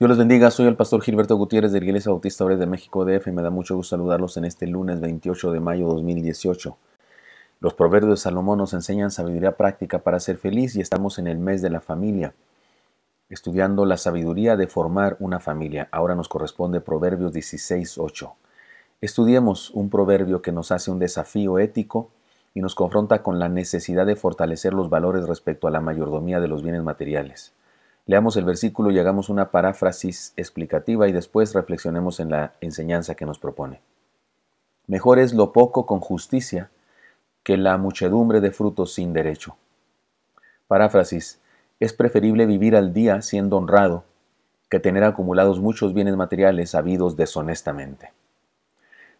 Dios los bendiga, soy el pastor Gilberto Gutiérrez de la Iglesia Bautista Obres de México DF. Me da mucho gusto saludarlos en este lunes 28 de mayo de 2018. Los proverbios de Salomón nos enseñan sabiduría práctica para ser feliz y estamos en el mes de la familia, estudiando la sabiduría de formar una familia. Ahora nos corresponde Proverbios 16.8. Estudiemos un proverbio que nos hace un desafío ético y nos confronta con la necesidad de fortalecer los valores respecto a la mayordomía de los bienes materiales. Leamos el versículo y hagamos una paráfrasis explicativa y después reflexionemos en la enseñanza que nos propone. Mejor es lo poco con justicia que la muchedumbre de frutos sin derecho. Paráfrasis, es preferible vivir al día siendo honrado que tener acumulados muchos bienes materiales habidos deshonestamente.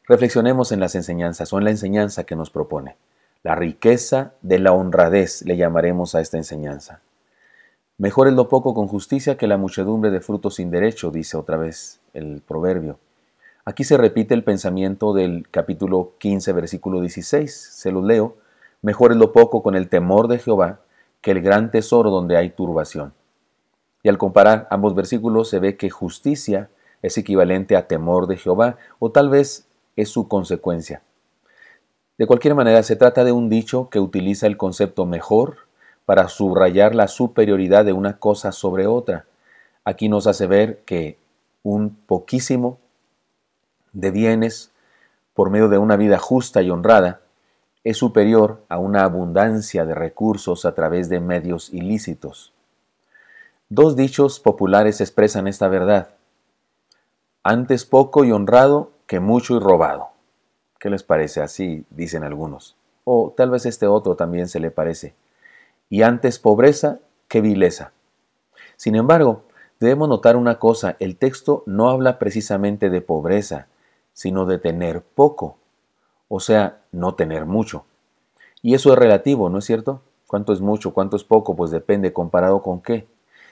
Reflexionemos en las enseñanzas o en la enseñanza que nos propone. La riqueza de la honradez le llamaremos a esta enseñanza. Mejor es lo poco con justicia que la muchedumbre de frutos sin derecho, dice otra vez el proverbio. Aquí se repite el pensamiento del capítulo 15, versículo 16. Se los leo. Mejor es lo poco con el temor de Jehová que el gran tesoro donde hay turbación. Y al comparar ambos versículos se ve que justicia es equivalente a temor de Jehová, o tal vez es su consecuencia. De cualquier manera, se trata de un dicho que utiliza el concepto mejor para subrayar la superioridad de una cosa sobre otra. Aquí nos hace ver que un poquísimo de bienes por medio de una vida justa y honrada es superior a una abundancia de recursos a través de medios ilícitos. Dos dichos populares expresan esta verdad. Antes poco y honrado que mucho y robado. ¿Qué les parece? Así dicen algunos. O tal vez este otro también se le parece y antes pobreza que vileza. Sin embargo, debemos notar una cosa, el texto no habla precisamente de pobreza, sino de tener poco, o sea, no tener mucho. Y eso es relativo, ¿no es cierto? ¿Cuánto es mucho? ¿Cuánto es poco? Pues depende comparado con qué.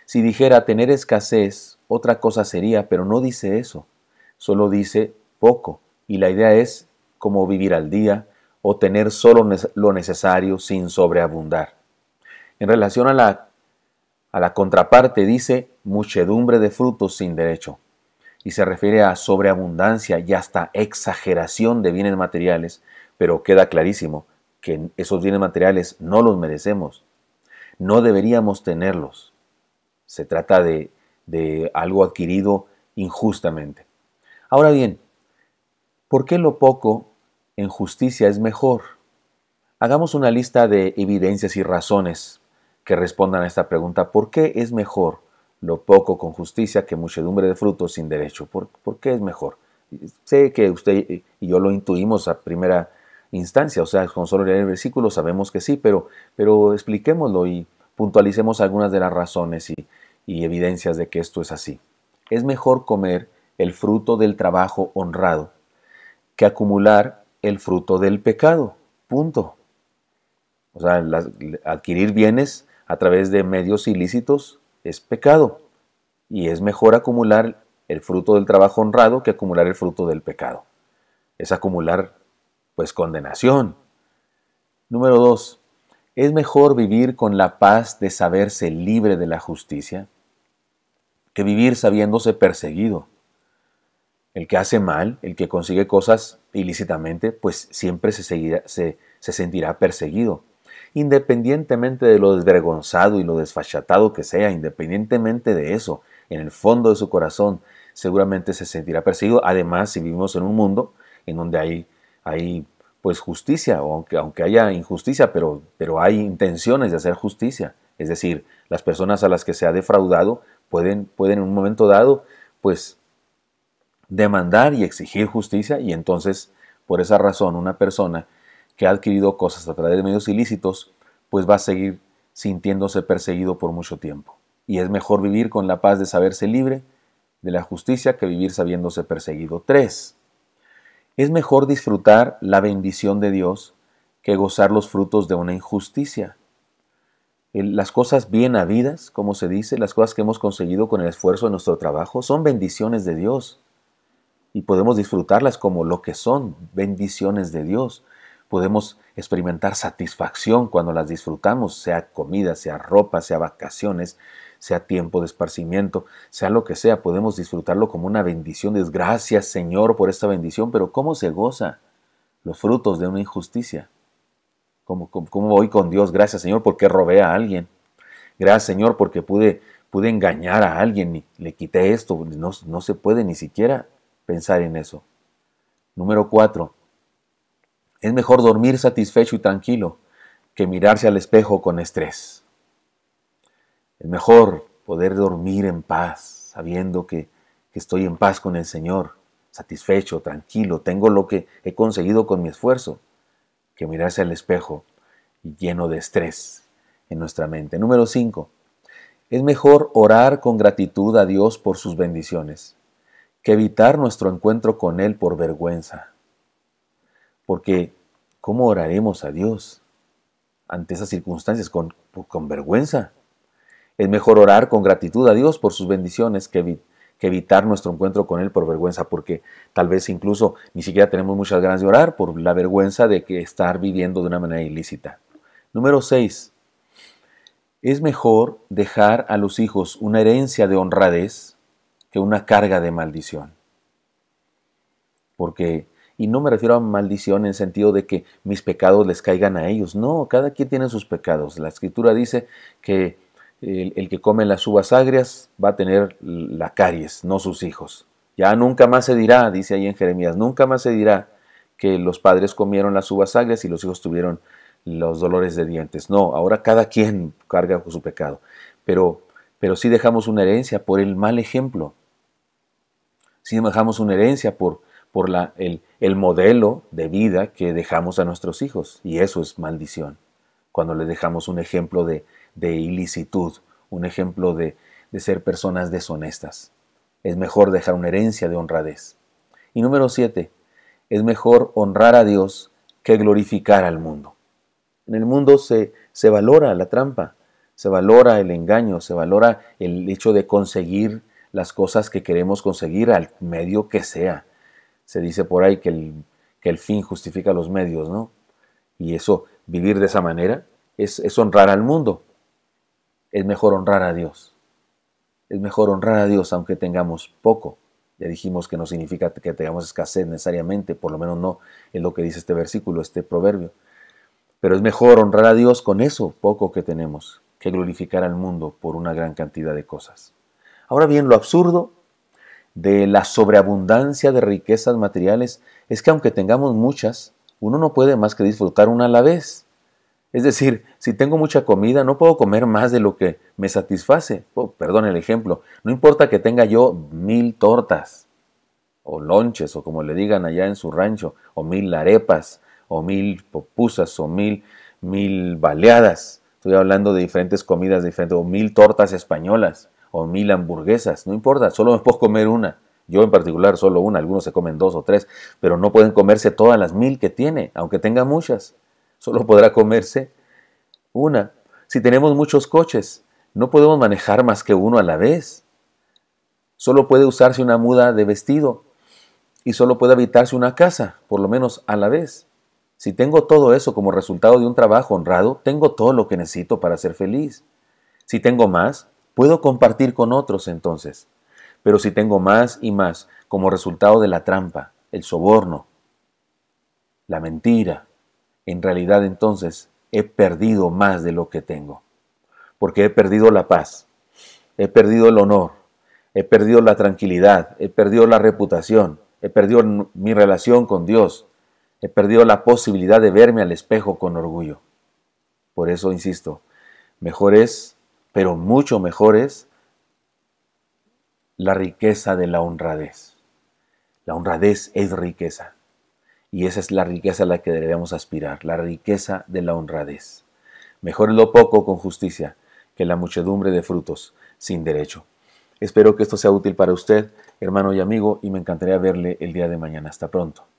Si dijera tener escasez, otra cosa sería, pero no dice eso, solo dice poco. Y la idea es como vivir al día o tener solo lo necesario sin sobreabundar. En relación a la, contraparte dice muchedumbre de frutos sin derecho y se refiere a sobreabundancia y hasta exageración de bienes materiales, pero queda clarísimo que esos bienes materiales no los merecemos, no deberíamos tenerlos. Se trata de algo adquirido injustamente. Ahora bien, ¿por qué lo poco en justicia es mejor? Hagamos una lista de evidencias y razones que respondan a esta pregunta, ¿por qué es mejor lo poco con justicia que muchedumbre de frutos sin derecho? ¿Por, qué es mejor? Sé que usted y yo lo intuimos a primera instancia, o sea, con solo leer el versículo sabemos que sí, pero, pero expliquémoslo y puntualicemos algunas de las razones y, evidencias de que esto es así. Es mejor comer el fruto del trabajo honrado que acumular el fruto del pecado. Punto. O sea, adquirir bienes a través de medios ilícitos es pecado y es mejor acumular el fruto del trabajo honrado que acumular el fruto del pecado. Es acumular pues condenación. Número dos, ¿es mejor vivir con la paz de saberse libre de la justicia que vivir sabiéndose perseguido? El que hace mal, el que consigue cosas ilícitamente, pues siempre se, se sentirá perseguido independientemente de lo desvergonzado y lo desfachatado que sea, independientemente de eso, en el fondo de su corazón seguramente se sentirá perseguido. Además, si vivimos en un mundo en donde hay, hay pues justicia, aunque, aunque haya injusticia, pero, pero hay intenciones de hacer justicia. Es decir, las personas a las que se ha defraudado pueden, pueden en un momento dado, pues, demandar y exigir justicia y entonces, por esa razón, una persona que ha adquirido cosas a través de medios ilícitos, pues va a seguir sintiéndose perseguido por mucho tiempo. Y es mejor vivir con la paz de saberse libre de la justicia que vivir sabiéndose perseguido. Tres, Es mejor disfrutar la bendición de Dios que gozar los frutos de una injusticia. Las cosas bien habidas, como se dice, las cosas que hemos conseguido con el esfuerzo de nuestro trabajo, son bendiciones de Dios. Y podemos disfrutarlas como lo que son, bendiciones de Dios podemos experimentar satisfacción cuando las disfrutamos, sea comida, sea ropa, sea vacaciones, sea tiempo de esparcimiento, sea lo que sea, podemos disfrutarlo como una bendición. gracias Señor por esta bendición, pero ¿cómo se goza los frutos de una injusticia? ¿Cómo, cómo, voy con Dios? Gracias Señor porque robé a alguien. Gracias Señor porque pude, pude engañar a alguien y le quité esto. No, no se puede ni siquiera pensar en eso. Número cuatro, es mejor dormir satisfecho y tranquilo que mirarse al espejo con estrés. Es mejor poder dormir en paz, sabiendo que, estoy en paz con el Señor, satisfecho, tranquilo, tengo lo que he conseguido con mi esfuerzo, que mirarse al espejo y lleno de estrés en nuestra mente. Número 5. Es mejor orar con gratitud a Dios por sus bendiciones que evitar nuestro encuentro con Él por vergüenza. Porque, ¿cómo oraremos a Dios ante esas circunstancias? Con, vergüenza. Es mejor orar con gratitud a Dios por sus bendiciones que, evitar nuestro encuentro con Él por vergüenza, porque tal vez incluso ni siquiera tenemos muchas ganas de orar por la vergüenza de que estar viviendo de una manera ilícita. Número 6. Es mejor dejar a los hijos una herencia de honradez que una carga de maldición. Porque y no me refiero a maldición en el sentido de que mis pecados les caigan a ellos. No, cada quien tiene sus pecados. La escritura dice que el, que come las uvas agrias va a tener la caries, no sus hijos. Ya nunca más se dirá, dice ahí en Jeremías, nunca más se dirá que los padres comieron las uvas agrias y los hijos tuvieron los dolores de dientes. No, ahora cada quien carga con su pecado. Pero, pero sí dejamos una herencia por el mal ejemplo. Sí dejamos una herencia por por el, modelo de vida que dejamos a nuestros hijos. Y eso es maldición. Cuando le dejamos un ejemplo de, ilicitud, un ejemplo de, de ser personas deshonestas. Es mejor dejar una herencia de honradez. Y número siete, es mejor honrar a Dios que glorificar al mundo. En el mundo se, se valora la trampa, se valora el engaño, se valora el hecho de conseguir las cosas que queremos conseguir al medio que sea se dice por ahí que el, que el fin justifica los medios, ¿no? Y eso, vivir de esa manera, es, es honrar al mundo. Es mejor honrar a Dios. Es mejor honrar a Dios aunque tengamos poco. Ya dijimos que no significa que tengamos escasez necesariamente, por lo menos no en lo que dice este versículo, este proverbio. Pero es mejor honrar a Dios con eso poco que tenemos, que glorificar al mundo por una gran cantidad de cosas. Ahora bien, lo absurdo de la sobreabundancia de riquezas materiales es que aunque tengamos muchas, uno no puede más que disfrutar una a la vez. Es decir, si tengo mucha comida, no puedo comer más de lo que me satisface. Oh, perdón el ejemplo. No importa que tenga yo mil tortas, o lonches, o como le digan allá en su rancho, o mil arepas, o mil popusas, o mil, mil baleadas. Estoy hablando de diferentes comidas diferentes, o mil tortas españolas o mil hamburguesas, no importa, solo me puedo comer una. Yo en particular solo una, algunos se comen dos o tres, pero no pueden comerse todas las mil que tiene, aunque tenga muchas. Solo podrá comerse una. Si tenemos muchos coches, no podemos manejar más que uno a la vez. Solo puede usarse una muda de vestido y solo puede habitarse una casa, por lo menos a la vez. Si tengo todo eso como resultado de un trabajo honrado, tengo todo lo que necesito para ser feliz. Si tengo más, Puedo compartir con otros entonces, pero si tengo más y más como resultado de la trampa, el soborno, la mentira, en realidad entonces he perdido más de lo que tengo, porque he perdido la paz, he perdido el honor, he perdido la tranquilidad, he perdido la reputación, he perdido mi relación con Dios, he perdido la posibilidad de verme al espejo con orgullo. Por eso, insisto, mejor es pero mucho mejor es la riqueza de la honradez. La honradez es riqueza. Y esa es la riqueza a la que debemos aspirar, la riqueza de la honradez. Mejor lo poco con justicia que la muchedumbre de frutos sin derecho. Espero que esto sea útil para usted, hermano y amigo, y me encantaría verle el día de mañana. Hasta pronto.